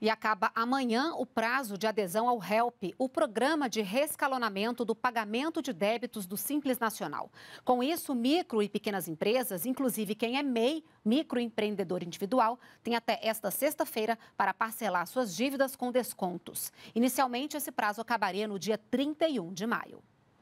e acaba amanhã o prazo de adesão ao HELP, o programa de rescalonamento do pagamento de débitos do Simples Nacional. Com isso, micro e pequenas empresas, inclusive quem é MEI, microempreendedor individual, tem até esta sexta-feira para parcelar suas dívidas com descontos. Inicialmente, esse prazo acabaria no dia 31 de maio.